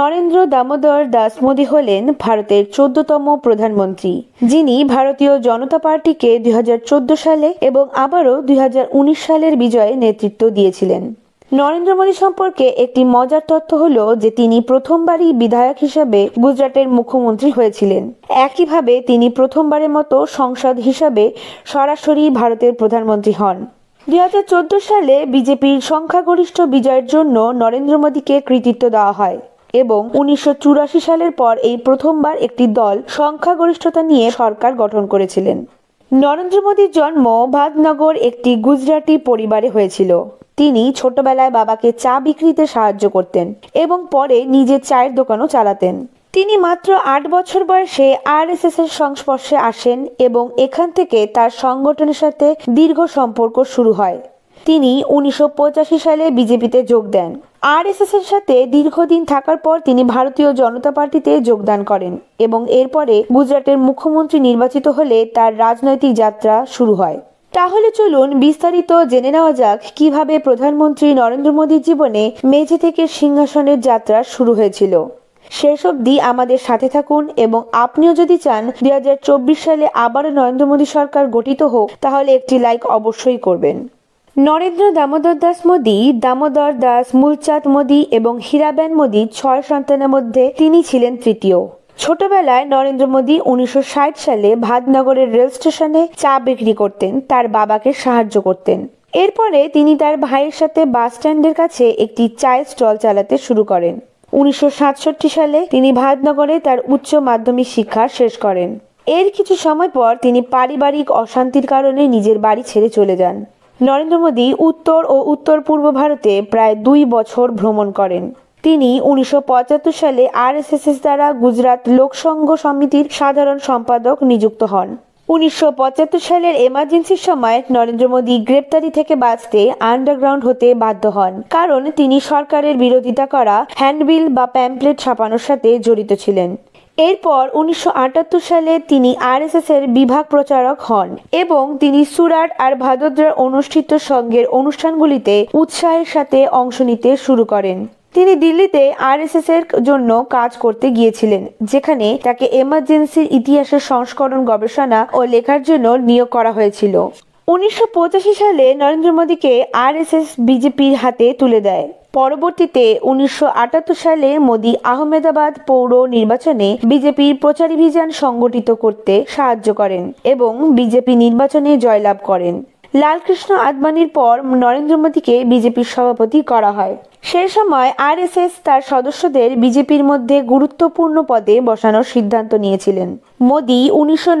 নরেন্দ্র দামোদর দাস মোদী হলেন ভারতের চোদ্দতম প্রধানমন্ত্রী যিনি ভারতীয় জনতা পার্টিকে দুই সালে এবং আবারও দুই সালের বিজয়ে নেতৃত্ব দিয়েছিলেন নরেন্দ্র মোদী সম্পর্কে একটি মজার তথ্য হল যে তিনি প্রথমবারই বিধায়ক হিসাবে গুজরাটের মুখ্যমন্ত্রী হয়েছিলেন একইভাবে তিনি প্রথমবারের মতো সংসদ হিসাবে সরাসরি ভারতের প্রধানমন্ত্রী হন দুই সালে বিজেপির সংখ্যাগরিষ্ঠ বিজয়ের জন্য নরেন্দ্র মোদীকে কৃতিত্ব দেওয়া হয় এবং উনিশশো সালের পর এই প্রথমবার একটি দল সংখ্যাগরিষ্ঠতা নিয়ে সরকার গঠন করেছিলেন নরেন্দ্র মোদীর জন্ম ভাদনগর একটি গুজরাটি পরিবারে হয়েছিল তিনি ছোটবেলায় বাবাকে চা বিক্রিতে সাহায্য করতেন এবং পরে নিজে চায়ের দোকানও চালাতেন তিনি মাত্র আট বছর বয়সে আর এর সংস্পর্শে আসেন এবং এখান থেকে তার সংগঠনের সাথে দীর্ঘ সম্পর্ক শুরু হয় তিনি উনিশশো সালে বিজেপিতে যোগ দেন আর এস এর সাথে দীর্ঘদিন থাকার পর তিনি ভারতীয় জনতা পার্টিতে যোগদান করেন এবং এরপরে গুজরাটের মুখ্যমন্ত্রী নির্বাচিত হলে তার রাজনৈতিক যাত্রা শুরু হয় তাহলে চলুন বিস্তারিত জেনে নেওয়া যাক কিভাবে প্রধানমন্ত্রী নরেন্দ্র মোদীর জীবনে মেঝে থেকে সিংহাসনের যাত্রা শুরু হয়েছিল শেষ অবধি আমাদের সাথে থাকুন এবং আপনিও যদি চান দুই সালে আবারও নরেন্দ্র মোদী সরকার গঠিত হোক তাহলে একটি লাইক অবশ্যই করবেন নরেন্দ্র দামোদর দাস মোদী দামোদর দাস মূলচাঁদ মোদী এবং হীরাবেন মোদী ছয় সন্তানের মধ্যে তিনি ছিলেন তৃতীয় ছোটবেলায় নরেন্দ্র মোদী উনিশশো সালে ভাতনগরের রেল স্টেশনে চা বিক্রি করতেন তার বাবাকে সাহায্য করতেন এরপরে তিনি তার ভাইয়ের সাথে বাস স্ট্যান্ডের কাছে একটি চায়ের স্টল চালাতে শুরু করেন উনিশশো সালে তিনি ভাতনগরে তার উচ্চ মাধ্যমিক শিক্ষা শেষ করেন এর কিছু সময় পর তিনি পারিবারিক অশান্তির কারণে নিজের বাড়ি ছেড়ে চলে যান নরেন্দ্র মোদী উত্তর ও উত্তর পূর্ব ভারতে প্রায় দুই বছর ভ্রমণ করেন তিনি উনিশশো সালে আরএসএসএস দ্বারা গুজরাট লোকসংঘ সমিতির সাধারণ সম্পাদক নিযুক্ত হন উনিশশো সালের এমার্জেন্সির সময় নরেন্দ্র মোদী গ্রেপ্তারি থেকে বাঁচতে আন্ডারগ্রাউন্ড হতে বাধ্য হন কারণ তিনি সরকারের বিরোধিতা করা হ্যান্ডবিল বা প্যাম্পলেট ছাপানোর সাথে জড়িত ছিলেন এরপর উনিশশো সালে তিনি আরএসএসের বিভাগ প্রচারক হন এবং তিনি সুরাট আর ভাদোদ্রার অনুষ্ঠিত সঙ্গের অনুষ্ঠানগুলিতে উৎসাহের সাথে অংশ নিতে শুরু করেন তিনি দিল্লিতে আরএসএস এর জন্য কাজ করতে গিয়েছিলেন যেখানে তাকে এমার্জেন্সির ইতিহাসের সংস্করণ গবেষণা ও লেখার জন্য নিয়োগ করা হয়েছিল উনিশশো সালে নরেন্দ্র মোদীকে আরএসএস বিজেপির হাতে তুলে দেয় পরবর্তীতে উনিশশো সালে মোদি আহমেদাবাদ পৌর নির্বাচনে বিজেপির প্রচারাভিযান সংগঠিত করতে সাহায্য করেন এবং বিজেপি নির্বাচনে জয়লাভ করেন লালকৃষ্ণ আদবানির পর নরেন্দ্র মোদীকে বিজেপির সভাপতি করা হয় সে সময় আরএসএস তার সদস্যদের বিজেপির মধ্যে গুরুত্বপূর্ণ পদে বসানোর সিদ্ধান্ত নিয়েছিলেন মোদী উনিশশো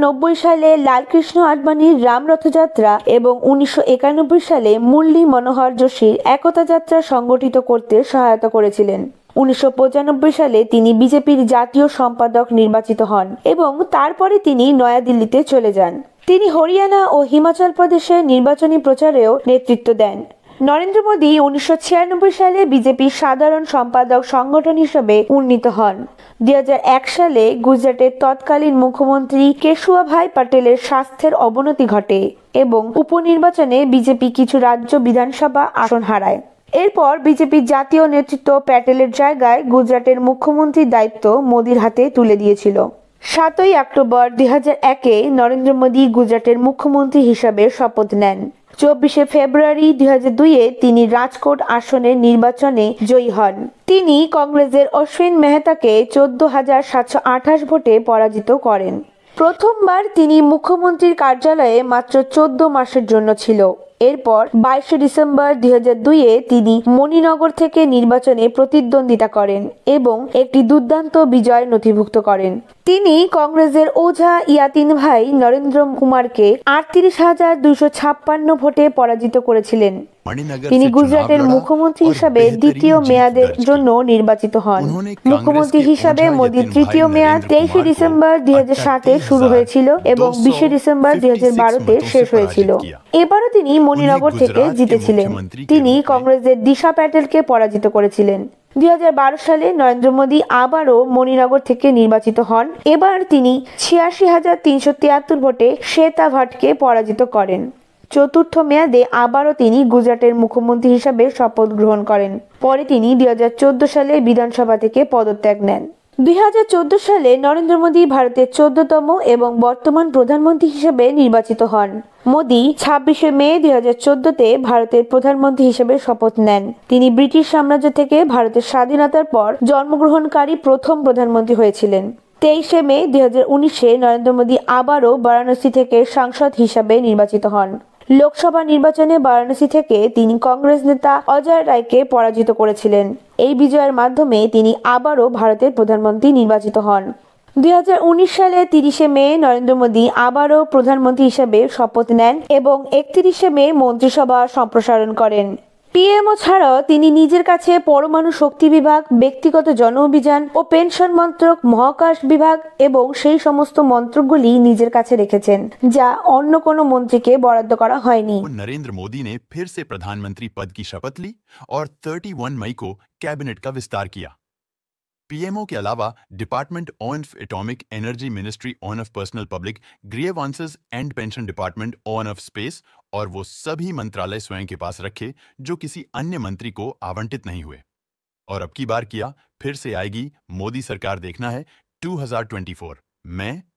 সালে লালকৃষ্ণ আডবাণীর রাম রথযাত্রা এবং উনিশশো সালে মুরলী মনোহর যোশীর একতা যাত্রা সংগঠিত করতে সহায়তা করেছিলেন উনিশশো সালে তিনি বিজেপির জাতীয় সম্পাদক নির্বাচিত হন এবং তারপরে তিনি নয়াদিল্লিতে চলে যান তিনি হরিয়ানা ও হিমাচল প্রদেশে নির্বাচনী প্রচারেও নেতৃত্ব দেন নরেন্দ্র মোদী উনিশশো সালে বিজেপির সাধারণ সম্পাদক সংগঠন হিসেবে উন্নীত হন দুই সালে গুজরাটের তৎকালীন মুখ্যমন্ত্রী কেশুয়াভাই পাটেলের স্বাস্থ্যের অবনতি ঘটে এবং উপনির্বাচনে বিজেপি কিছু রাজ্য বিধানসভা আসন হারায় এরপর বিজেপির জাতীয় নেতৃত্ব প্যাটেলের জায়গায় গুজরাটের মুখ্যমন্ত্রীর দায়িত্ব মোদির হাতে তুলে দিয়েছিল সাতই অক্টোবর দুই হাজার একে নরেন্দ্র মোদী গুজরাটের মুখ্যমন্ত্রী হিসাবে শপথ নেন চব্বিশে ফেব্রুয়ারি দুই হাজার দুইয়ে তিনি রাজকোট আসনের নির্বাচনে জয়ী হন তিনি কংগ্রেসের অশ্বিন মেহতাকে চোদ্দ হাজার সাতশো আঠাশ ভোটে পরাজিত করেন প্রথমবার তিনি মুখ্যমন্ত্রীর কার্যালয়ে মাত্র চোদ্দ মাসের জন্য ছিল এরপর বাইশে ডিসেম্বর দুই এ তিনি মণিনগর থেকে নির্বাচনে প্রতিদ্বন্দ্বিতা করেন এবং একটি দুর্দান্ত বিজয় নথিভুক্ত করেন তিনি কংগ্রেসের ওঝা ইয়াতিন ভাই নরেন্দ্র কুমারকে আটত্রিশ হাজার দুইশো ছাপ্পান্ন ভোটে পরাজিত করেছিলেন তিনি গুজরাটের মুখ্যমন্ত্রী হিসাবে দ্বিতীয় মেয়াদের জন্য নির্বাচিত হন মুখ্যমন্ত্রী হিসাবে মোদীর তৃতীয় মেয়াদ তেইশে ডিসেম্বর দুই হাজার সাতে শুরু হয়েছিল এবং বিশে ডিসেম্বর দুই হাজার বারোতে শেষ হয়েছিল এবারও তিনি মণিনগর থেকে জিতেছিলেন তিনি কংগ্রেসের দিশা প্যাটেলকে পরাজিত করেছিলেন দুই সালে নরেন্দ্র মোদী আবারও মণিনগর থেকে নির্বাচিত হন এবার তিনি ছিয়াশি হাজার তিনশো তিয়াত্তর ভোটে শ্বেতা ভট্টকে পরাজিত করেন চতুর্থ মেয়াদে আবারও তিনি গুজরাটের মুখ্যমন্ত্রী হিসাবে শপথ গ্রহণ করেন পরে তিনি দুই সালে বিধানসভা থেকে পদত্যাগ নেন দুই সালে নরেন্দ্র মোদী ভারতের চোদ্দতম এবং বর্তমান প্রধানমন্ত্রী হিসেবে নির্বাচিত হন মোদী ছাব্বিশে মে দুই হাজার চোদ্দতে ভারতের প্রধানমন্ত্রী হিসেবে শপথ নেন তিনি ব্রিটিশ সাম্রাজ্য থেকে ভারতের স্বাধীনতার পর জন্মগ্রহণকারী প্রথম প্রধানমন্ত্রী হয়েছিলেন তেইশে মে দুই হাজার উনিশে নরেন্দ্র মোদী আবারও বারাণসী থেকে সাংসদ হিসাবে নির্বাচিত হন লোকসভা নির্বাচনে বারাণসী থেকে তিনি কংগ্রেস নেতা অজয় রায়কে পরাজিত করেছিলেন এই বিজয়ের মাধ্যমে তিনি আবারও ভারতের প্রধানমন্ত্রী নির্বাচিত হন দুই সালে তিরিশে মে নরেন্দ্র মোদী আবারও প্রধানমন্ত্রী হিসেবে শপথ নেন এবং একত্রিশে মে মন্ত্রিসভা সম্প্রসারণ করেন পিএমও ছাড়াও তিনি নিজের কাছে পরমাণু শক্তি বিভাগ ব্যক্তিগত জন অভিযান ও পেনশন মন্ত্রক মহাকাশ বিভাগ এবং সেই সমস্ত মন্ত্রকগুলি নিজের কাছে রেখেছেন যা অন্য কোনো মন্ত্রীকে বরাদ্দ করা হয়নি নরেন্দ্র মোদী ने প্রধানমন্ত্রী পদ কি শপথ লি शपथ থার্টি ওয়ান 31 কো ক্যাবিনেট कैबिनेट বিস্তার কিয়া पीएमओ के अलावा department on of atomic energy ministry on of personnel public grievances and pension department on of space और वो सभी मंत्रालय स्वयं के पास रखे जो किसी अन्य मंत्री को आवंटित नहीं हुए और अब की बार किया फिर से आएगी मोदी सरकार देखना है 2024 मैं